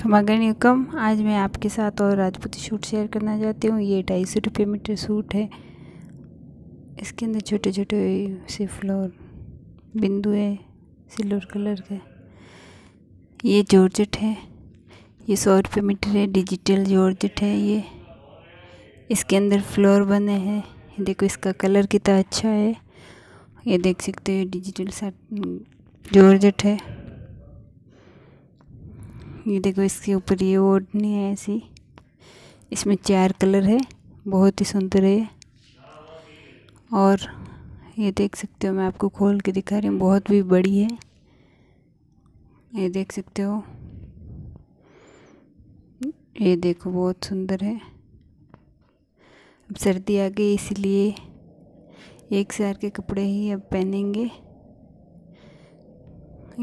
खमागन कम आज मैं आपके साथ और राजपूती सूट शेयर करना चाहती हूँ ये ढाई सौ रुपये मीटर सूट है इसके अंदर छोटे छोटे से फ्लोर बिंदु है सिल्वर कलर का ये जॉर्जेट है ये सौ रुपये मीटर है डिजिटल जॉर्जेट है ये इसके अंदर फ्लोर बने हैं देखो इसका कलर कितना अच्छा है ये देख सकते हो डिजिटल सा जॉर्जेट है ये देखो इसके ऊपर ये ओढ़नी है ऐसी इसमें चार कलर है बहुत ही सुंदर है और ये देख सकते हो मैं आपको खोल के दिखा रही हूँ बहुत भी बड़ी है ये देख सकते हो ये देखो बहुत सुंदर है अब सर्दी आ गई इसलिए एक सार के कपड़े ही अब पहनेंगे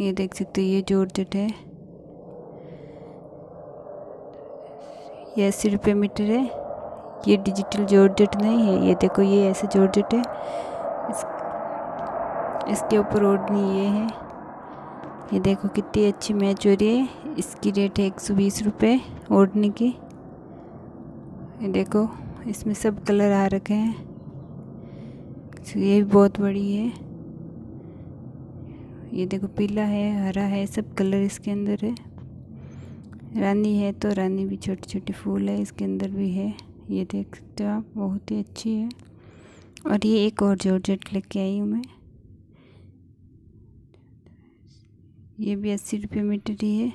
ये देख सकते हो ये जोरजट है ये अस्सी रुपये मीटर है ये डिजिटल जॉर्जेट नहीं है ये देखो ये ऐसे जॉर्जेट है इस, इसके ऊपर ओढ़नी ये है ये देखो कितनी अच्छी मैच हो रही है इसकी रेट है एक सौ बीस रुपये ओढ़ने की ये देखो इसमें सब कलर आ रखे हैं तो ये भी बहुत बड़ी है ये देखो पीला है हरा है सब कलर इसके अंदर है रानी है तो रानी भी छोटे छोटे फूल है इसके अंदर भी है ये देख सकते हो आप बहुत ही अच्छी है और ये एक और जॉर्जेट लेके आई हूँ मैं ये भी अस्सी रुपये मीटर ही है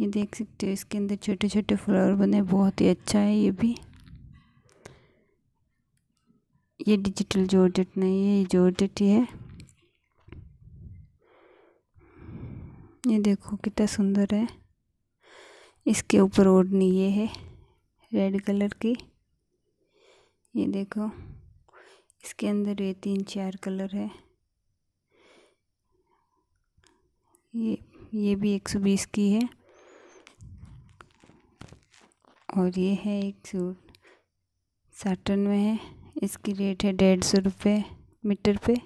ये देख सकते हो इसके अंदर छोटे छोटे फ्लावर बने बहुत ही अच्छा है ये भी ये डिजिटल जॉर्जेट नहीं है ये जॉर्जेट ही है ये देखो कितना सुंदर है इसके ऊपर ओढ़नी ये है रेड कलर की ये देखो इसके अंदर ये तीन चार कलर है ये ये भी एक सौ बीस की है और ये है एक सूट साटन में है इसकी रेट है डेढ़ सौ रुपये मीटर पे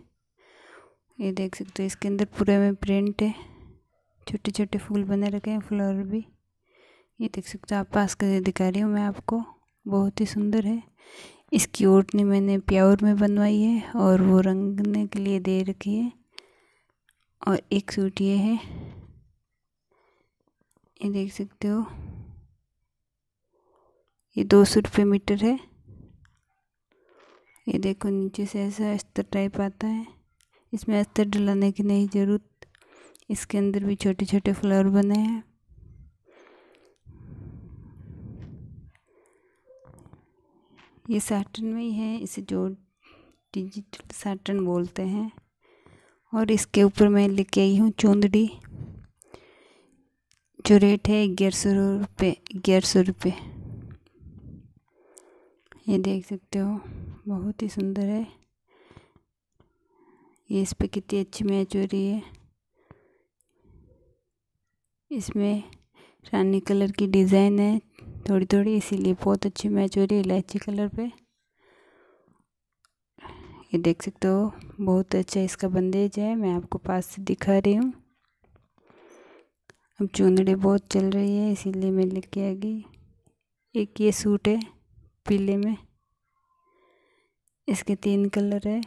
ये देख सकते हो इसके अंदर पूरे में प्रिंट है छोटे छोटे फूल बने रखे हैं फ्लावर भी ये देख सकते हो आप पास कर दिखा रही हूँ मैं आपको बहुत ही सुंदर है इसकी ओटनी मैंने प्योर में बनवाई है और वो रंगने के लिए दे रखी है और एक सूट ये है ये देख सकते हो ये दो सौ रुपये मीटर है ये देखो नीचे से ऐसा अस्तर टाइप आता है इसमें अस्तर डलाने की नहीं ज़रूरत इसके अंदर भी छोटे छोटे फ्लावर बने हैं ये सैटर्न में ही है इसे जो डिजिटल सैटर्न बोलते हैं और इसके ऊपर मैं लेके आई हूँ चुंदड़ी जो रेट है ग्यारह सौ रुपये ग्यारह सौ रुपये ये देख सकते हो बहुत ही सुंदर है ये इस पर कितनी अच्छी मैच हो रही है इसमें रानी कलर की डिज़ाइन है थोड़ी थोड़ी इसीलिए बहुत अच्छी मैच हो रही है इलायची कलर पे ये देख सकते हो बहुत अच्छा इसका बंदेज है मैं आपको पास से दिखा रही हूँ अब चूंदड़े बहुत चल रही है इसीलिए मैं लेके आ गई एक ये सूट है पीले में इसके तीन कलर है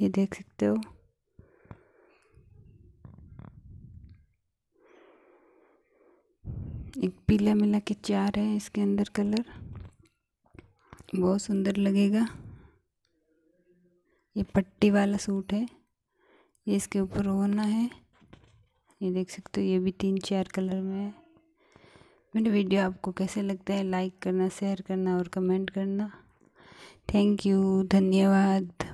ये देख सकते हो एक पीला मिला के चार है इसके अंदर कलर बहुत सुंदर लगेगा ये पट्टी वाला सूट है ये इसके ऊपर होना है ये देख सकते हो ये भी तीन चार कलर में है मेरे वीडियो आपको कैसे लगता है लाइक करना शेयर करना और कमेंट करना थैंक यू धन्यवाद